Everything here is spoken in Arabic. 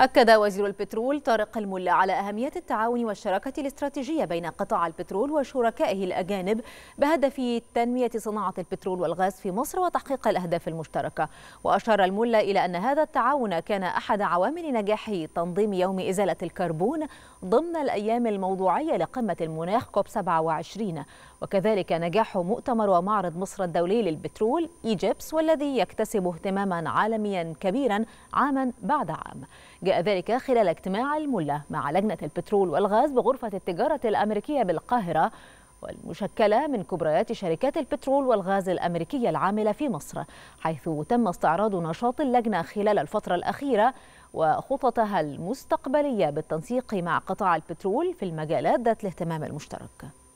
أكد وزير البترول طارق الملا على أهمية التعاون والشراكة الاستراتيجية بين قطاع البترول وشركائه الأجانب بهدف تنمية صناعة البترول والغاز في مصر وتحقيق الأهداف المشتركة وأشار الملا إلى أن هذا التعاون كان أحد عوامل نجاح تنظيم يوم إزالة الكربون ضمن الأيام الموضوعية لقمة المناخ كوب 27 وكذلك نجاح مؤتمر ومعرض مصر الدولي للبترول إيجيبس والذي يكتسب اهتماما عالميا كبيرا عاما بعد عام جاء ذلك خلال اجتماع الملة مع لجنة البترول والغاز بغرفة التجارة الأمريكية بالقاهرة والمشكلة من كبريات شركات البترول والغاز الأمريكية العاملة في مصر حيث تم استعراض نشاط اللجنة خلال الفترة الأخيرة وخططها المستقبلية بالتنسيق مع قطاع البترول في المجالات ذات الاهتمام المشترك